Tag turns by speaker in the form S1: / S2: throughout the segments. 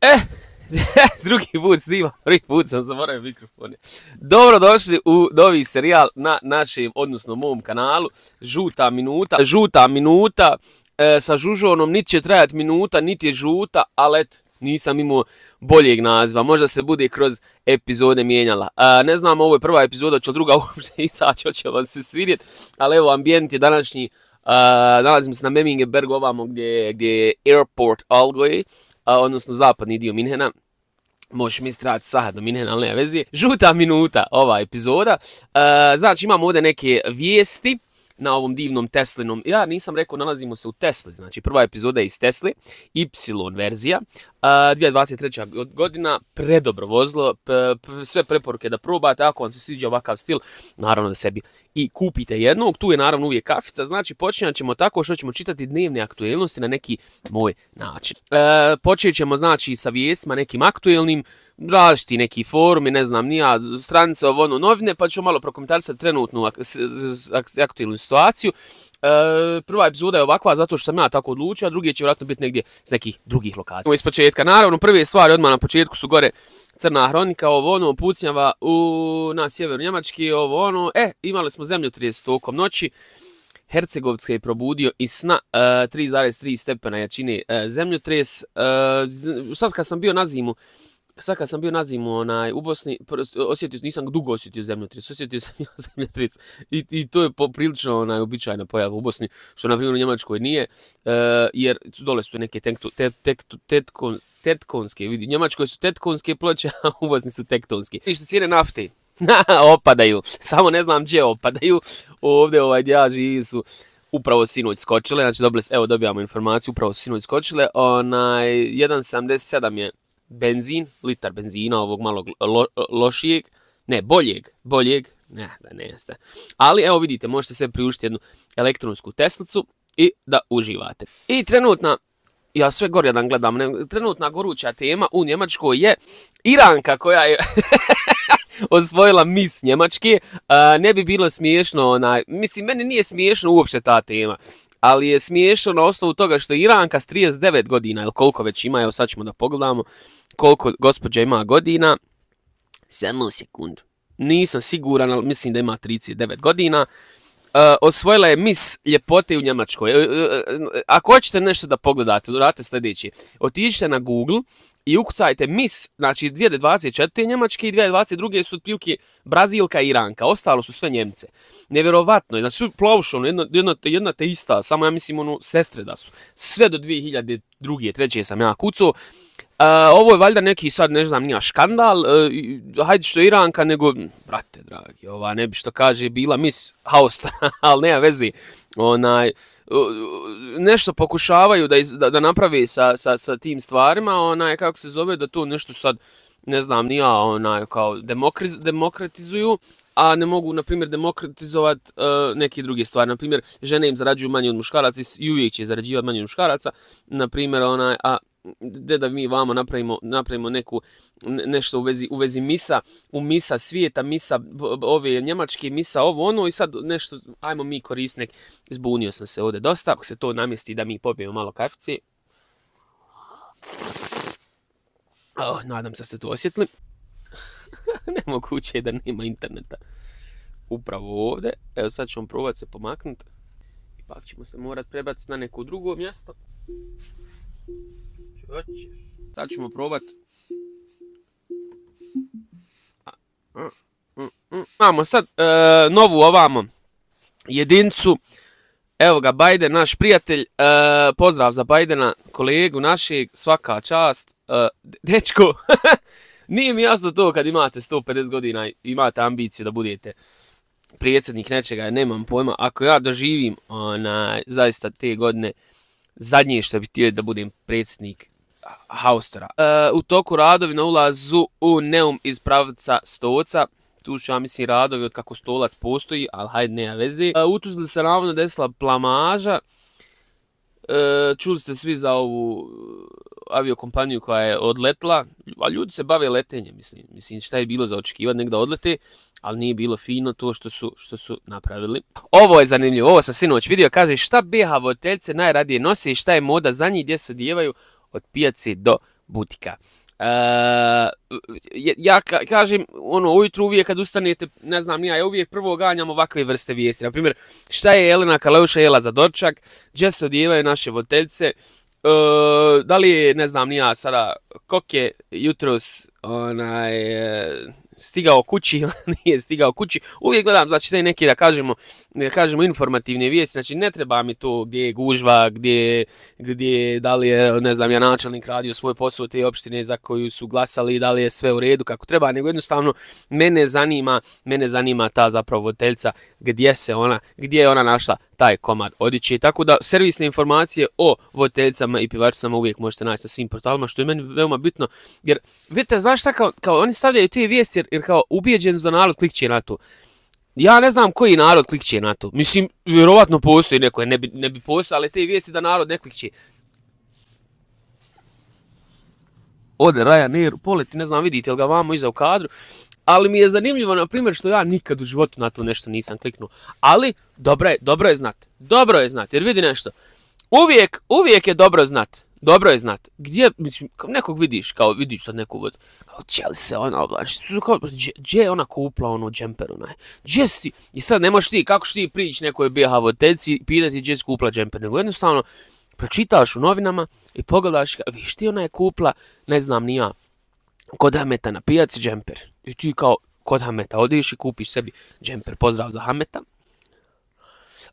S1: E, drugi put snima, prvi put sam zaboravio mikrofon. Dobro došli u novi serijal na našem, odnosno mom kanalu. Žuta minuta, žuta minuta. E, sa žužonom niti će trajati minuta, niti je žuta, ali et, nisam imao boljeg naziva. Možda se bude kroz epizode mijenjala. E, ne znam, ovo je prva epizoda, će druga uopće će hoće vam se svidjeti. Ali evo, ambijent je današnji e, nalazim se na Memmingenbergu ovamo gdje, gdje je airport Algoje odnosno zapadni dio Minhena, Možeš mi strati sada do Minhena, ali ne vezi. Žuta minuta ova epizoda. E, znači imamo ovdje neke vijesti na ovom divnom Teslinom. Ja nisam rekao nalazimo se u Tesli, znači prva epizoda je iz Tesli, Y verzija. 2023. godina, predobro vozilo, sve preporuke da probate, ako vam se sviđa ovakav stil, naravno da sebi i kupite jednog, tu je naravno uvijek kafica, znači počinjat ćemo tako što ćemo čitati dnevne aktuelnosti na neki moj način. E, počet ćemo znači sa vijestima nekim aktuelnim, različiti neki forumi, ne znam, nija stranice ovo ono, novine, pa ću malo prokomentarisati trenutnu ak- aktuelnu situaciju, E, prva epizoda je ovakva zato što sam ja tako odlučio, a drugi će vjerojatno biti negdje s nekih drugih lokacija. Iz početka, naravno, prve stvari odmah na početku su gore Crna hronika, ovo ono, pucnjava u, na sjeveru Njemački, ovo ono, e, imali smo zemlju 30 tokom noći, Hercegovska je probudio iz sna 3,3 e, stepena jačine e, zemljotres. sad kad sam bio na zimu, sad kad sam bio na zimu onaj, u Bosni, osjetio, nisam dugo osjetio zemljotres, osjetio sam ja zemljotres I, i to je poprilično onaj, običajna pojava u Bosni, što na primjer u Njemačkoj nije, e, jer dole su neke tetkonske, vidi, u Njemačkoj su tetkonske ploče, a u Bosni su tektonske. I što cijene nafte, opadaju, samo ne znam gdje opadaju, ovdje ovaj gdje ja su upravo sinoć skočile, znači dobili, evo dobijamo informaciju, upravo sinoć skočile, onaj, 1.77 je benzin, litar benzina ovog malog lo, lošijeg, ne, boljeg, boljeg, ne, da ne jeste. Ali evo vidite, možete se priuštiti jednu elektronsku Teslicu i da uživate. I trenutna, ja sve gore jedan gledam, trenutna goruća tema u Njemačkoj je Iranka koja je... osvojila mis Njemačke, ne bi bilo smiješno, mislim, meni nije smiješno uopće ta tema ali je smiješno na osnovu toga što Iranka s 39 godina, ili koliko već ima, evo sad ćemo da pogledamo koliko gospođa ima godina. Samo sekundu. Nisam siguran, ali mislim da ima 39 godina. Uh, osvojila je mis ljepote u Njemačkoj. Uh, ako hoćete nešto da pogledate, dodate sljedeći. Otiđite na Google i ukucajte mis, znači 2024. Njemačke i 2022. su pilki Brazilka i Iranka, ostalo su sve Njemce. Nevjerovatno je, znači jedna, jedna, jedna te ista, samo ja mislim ono sestre da su. Sve do 2002. treće sam ja kucao, E, ovo je valjda neki sad, ne znam, nija škandal, e, hajde što Iranka, nego, brate dragi, ova ne bi što kaže, bila mis haosta, ali nema vezi, onaj, e, nešto pokušavaju da, da, napravi sa, sa, sa tim stvarima, onaj, kako se zove, da tu nešto sad, ne znam, ni ja, onaj, kao demokratizuju, a ne mogu, na primjer, demokratizovati e, neke druge stvari. Na primjer, žene im zarađuju manje od muškaraca i uvijek će zarađivati manje od muškaraca. Na primjer, onaj, a gdje da mi vamo napravimo, neku nešto u vezi, misa, u misa svijeta, misa ove njemačke, misa ovo ono i sad nešto, ajmo mi korisnik, zbunio sam se ovdje dosta, ako se to namjesti da mi popijemo malo kafice. Oh, nadam se da ste to osjetili. Nemoguće je da nema interneta. Upravo ovdje. Evo sad ćemo probati se pomaknuti. Ipak ćemo se morat prebaciti na neko drugo mjesto. Sad ćemo probati. Imamo sad e, novu ovamo jedincu. Evo ga Biden, naš prijatelj. E, pozdrav za Bidena, kolegu našeg, svaka čast. E, dečko, nije mi jasno to kad imate 150 godina i imate ambiciju da budete predsjednik nečega, nemam pojma. Ako ja doživim ona, zaista te godine, zadnje što bih htio da budem predsjednik Haustera. E, u toku radovi na ulazu u Neum iz pravca Stoca, tu ću ja mislim radovi od kako stolac postoji, ali hajde nema veze. E, u Tuzli se ravno desila plamaža, E, čuli ste svi za ovu e, aviokompaniju koja je odletla, a ljudi se bave letenjem, mislim, mislim šta je bilo za očekivati negdje odlete, ali nije bilo fino to što su, što su napravili. Ovo je zanimljivo, ovo sam sinoć vidio, kaže šta BH voteljce najradije nose i šta je moda za njih gdje se odijevaju od pijace do butika. E, ja kažem, ono, ujutru uvijek kad ustanete, ne znam, ja, ja uvijek prvo ganjam ovakve vrste vijesti. Na primjer, šta je Elena Kaleuša jela za dočak, gdje se odjevaju naše voteljice, e, da li je, ne znam, ja sada kok je jutros onaj, e, stigao kući ili nije stigao kući. Uvijek gledam, znači, taj neki, da kažemo, da kažemo informativne vijesti, znači, ne treba mi to gdje je gužva, gdje, gdje, da li je, ne znam, ja načelnik radio svoj posao te opštine za koju su glasali, da li je sve u redu kako treba, nego jednostavno, mene zanima, mene zanima ta zapravo voditeljica, gdje se ona, gdje je ona našla taj komad odići, Tako da servisne informacije o voditeljcama i pivačicama uvijek možete naći sa svim portalima, što je meni veoma bitno, jer vidite, znaš šta, kao, oni stavljaju te vijesti jer, kao ubijeđen da narod klikće na to. Ja ne znam koji narod klikće na to. Mislim, vjerovatno postoji neko, ne bi, ne bi ali te vijesti da narod ne klikće. Ode Ryanair, poleti, ne znam, vidite li ga vamo iza u kadru. Ali mi je zanimljivo, na primjer, što ja nikad u životu na to nešto nisam kliknuo. Ali, dobro je, dobro je znat. Dobro je znat, jer vidi nešto. Uvijek, uvijek je dobro znat. Dobro je znat. Gdje, mislim, nekog vidiš, kao vidiš sad neku vod, kao će li se ona oblači, gdje je ona kupla ono džemper onaj, gdje si ti, i sad ne možeš ti, kako što ti prići nekoj BH voditeljci i pitati gdje si kupla džemper, nego jednostavno pročitaš u novinama i pogledaš, viš ti ona je kupla, ne znam ni ja, kod Hameta na pijaci džemper, i ti kao kod Hameta odiš i kupiš sebi džemper, pozdrav za Hameta.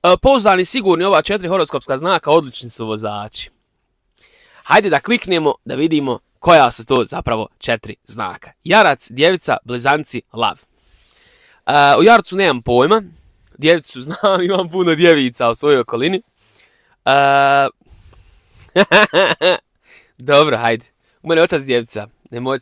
S1: E, pouzdani sigurni ova četiri horoskopska znaka odlični su vozači. Hajde da kliknemo da vidimo koja su to zapravo četiri znaka. Jarac, djevica, blizanci, lav. E, u o jarcu nemam pojma. Djevicu znam, imam puno djevica u svojoj okolini. E, dobro, hajde. U mene je otac djevica.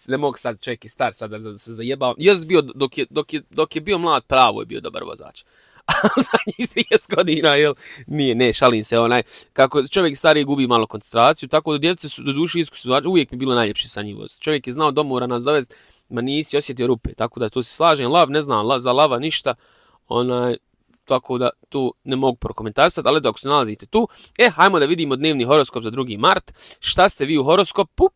S1: Ne, mogu sad, čekaj, star sad da se zajebao. bio, dok je, dok je bio mlad, pravo je bio dobar vozač. zadnjih 30 godina, jel? Nije, ne, šalim se, onaj, kako čovjek stariji gubi malo koncentraciju, tako da djevce su do duše uvijek mi bilo najljepše sa njim Čovjek je znao domora nas dovesti, ma nisi osjetio rupe, tako da tu se slažem, lav, ne znam, za lava ništa, onaj, tako da tu ne mogu prokomentarisati, ali dok se nalazite tu, e, hajmo da vidimo dnevni horoskop za 2. mart, šta ste vi u horoskopu,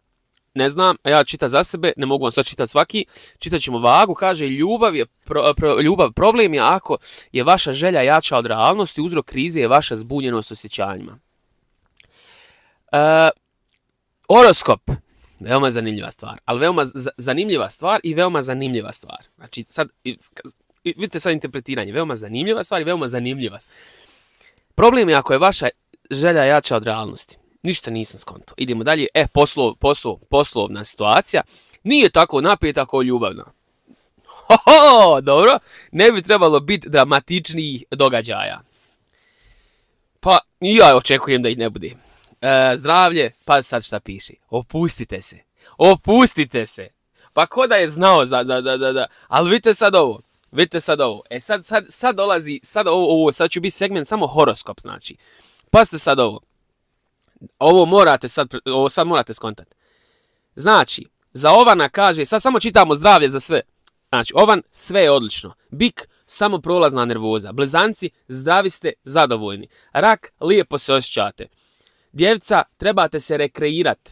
S1: ne znam, a ja čitam za sebe, ne mogu vam sad čitati svaki, čitat ćemo vagu, kaže ljubav je pro, pro, ljubav problem je ako je vaša želja jača od realnosti, uzrok krize je vaša zbunjenost osjećanjima. E, horoskop, veoma zanimljiva stvar, ali veoma zanimljiva stvar i veoma zanimljiva stvar. Znači, sad, vidite sad interpretiranje, veoma zanimljiva stvar i veoma zanimljiva. Problem je ako je vaša želja jača od realnosti. Ništa nisam skonto. Idemo dalje. E, poslovna situacija nije tako napeta kao ljubavna. Ho, ho, dobro. Ne bi trebalo biti dramatičnijih događaja. Pa, ja očekujem da ih ne bude. E, zdravlje, pa sad šta piše. Opustite se. Opustite se. Pa ko da je znao za, da, da, Ali vidite sad ovo. Vidite sad ovo. E sad, sad, sad dolazi, sad ovo, ovo, sad ću biti segment samo horoskop, znači. Pazite sad ovo. Ovo morate sad, ovo sad morate skontati. Znači, za Ovana kaže, sad samo čitamo zdravlje za sve. Znači, Ovan sve je odlično. Bik, samo prolazna nervoza. Blizanci, zdravi ste, zadovoljni. Rak, lijepo se osjećate. Djevca, trebate se rekreirat.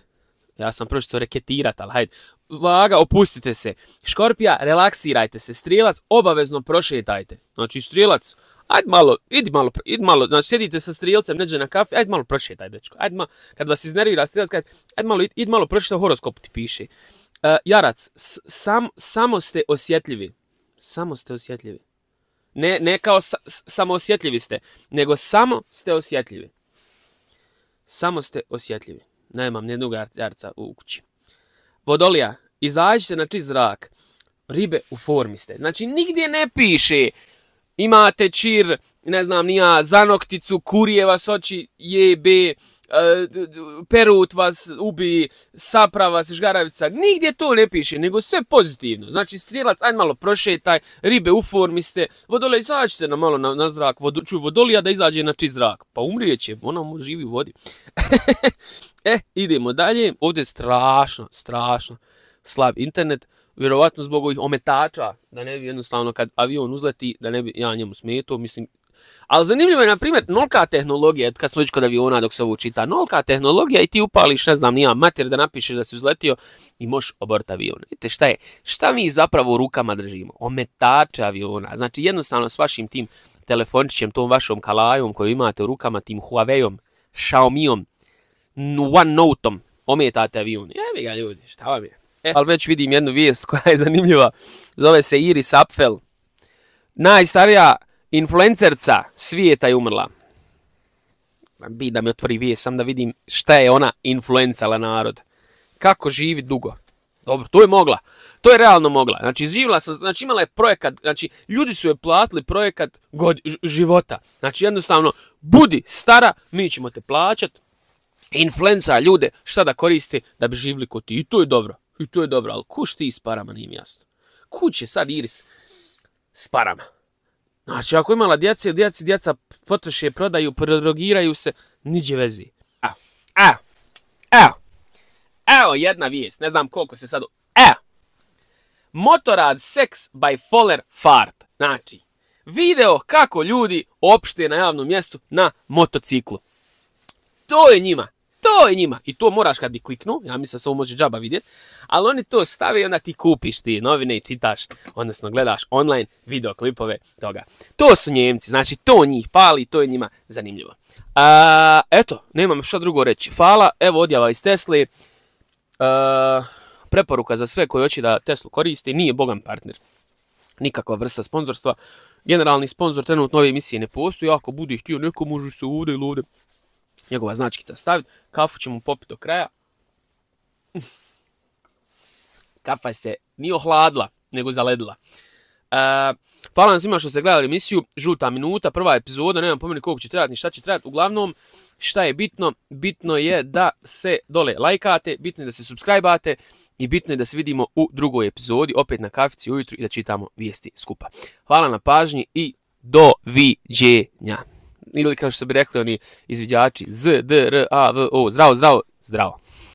S1: Ja sam pročito reketirat, ali hajde. Vaga, opustite se. Škorpija, relaksirajte se. Strijelac, obavezno prošetajte. Znači, strijelac, Ajde malo, idi malo, idi malo, znači sjedite sa strijelcem neđe na kafi, ajde malo prošetaj, dečko. Ajde ma, kad vas iznervira strijelc, ajde, ajde malo, idi malo prošetaj, horoskop ti piše. E, jarac, sam, samo ste osjetljivi. Samo ste osjetljivi. Ne, kao samo osjetljivi ste, nego samo ste osjetljivi. Samo ste osjetljivi. Nemam nijednog jarca u kući. Vodolija, izađite na čist zrak. Ribe u formi ste. Znači, nigdje ne piše imate čir, ne znam nija, zanokticu, kurije vas oči jebe, e, Perut vas ubi, Sapra vas, Žgaravica, nigdje to ne piše, nego sve pozitivno. Znači, strijelac, aj malo prošetaj, ribe u formi ste, vodole, se na malo na, zrak, vodu, vodolija da izađe na čist zrak. Pa umrijeće, ona mu živi u vodi. e, idemo dalje, ovdje je strašno, strašno slab internet vjerovatno zbog ovih ometača, da ne bi jednostavno kad avion uzleti, da ne bi ja njemu smetao, mislim, ali zanimljivo je, na primjer, nolka tehnologija, kad smo kod aviona dok se ovo čita, nolka tehnologija i ti upališ, ne znam, nijam mater da napišeš da si uzletio i možeš oboriti avion. Vidite šta je, šta mi zapravo u rukama držimo? Ometače aviona. Znači, jednostavno s vašim tim telefončićem, tom vašom kalajom koju imate u rukama, tim Huaweiom, Xiaomiom, OneNoteom, ometate avion. Jebi ga ljudi, šta vam je? ali već vidim jednu vijest koja je zanimljiva. Zove se Iris Apfel. Najstarija influencerca svijeta je umrla. Bi da mi otvori vijest, sam da vidim šta je ona influencala narod. Kako živi dugo. Dobro, to je mogla. To je realno mogla. Znači, živjela sam, znači imala je projekat, znači ljudi su je platili projekat god, života. Znači jednostavno, budi stara, mi ćemo te plaćat, influenza ljude šta da koristi da bi živili kod ti. I to je dobro. I to je dobro, ali kuš ti s parama nije jasno. Kuć će sad Iris s parama. Znači, ako imala djece, djeci, djeca potroše, prodaju, prodrogiraju se, niđe vezi. Evo, evo, evo, evo jedna vijest, ne znam koliko se sad... Evo, motorad sex by Foller fart. Znači, video kako ljudi opšte na javnom mjestu na motociklu. To je njima to je njima. I to moraš kad bi kliknu, ja mislim da se ovo može džaba vidjet, ali oni to stave i onda ti kupiš ti novine i čitaš, odnosno gledaš online videoklipove toga. To su njemci, znači to njih pali, to je njima zanimljivo. eto, nemam što drugo reći. Hvala, evo odjava iz Tesli. preporuka za sve koji hoće da Teslu koristi, nije bogan partner. Nikakva vrsta sponzorstva. Generalni sponzor trenutno ove emisije ne postoji, ako bude htio neko može se ovdje ili ovdje njegova značkica staviti, kafu ćemo popiti do kraja. Kafa se nije ohladila, nego zaledila. E, hvala vam svima što ste gledali emisiju, žuta minuta, prva epizoda, nemam pomeni koliko će trebati, ni šta će trebati, uglavnom, šta je bitno? Bitno je da se dole lajkate, bitno je da se subscribeate i bitno je da se vidimo u drugoj epizodi, opet na kafici ujutru i da čitamo vijesti skupa. Hvala na pažnji i do viđenja ili kao što bi rekli oni izviđači, z, d, r, a, v, o, zdravo, zdravo, zdravo.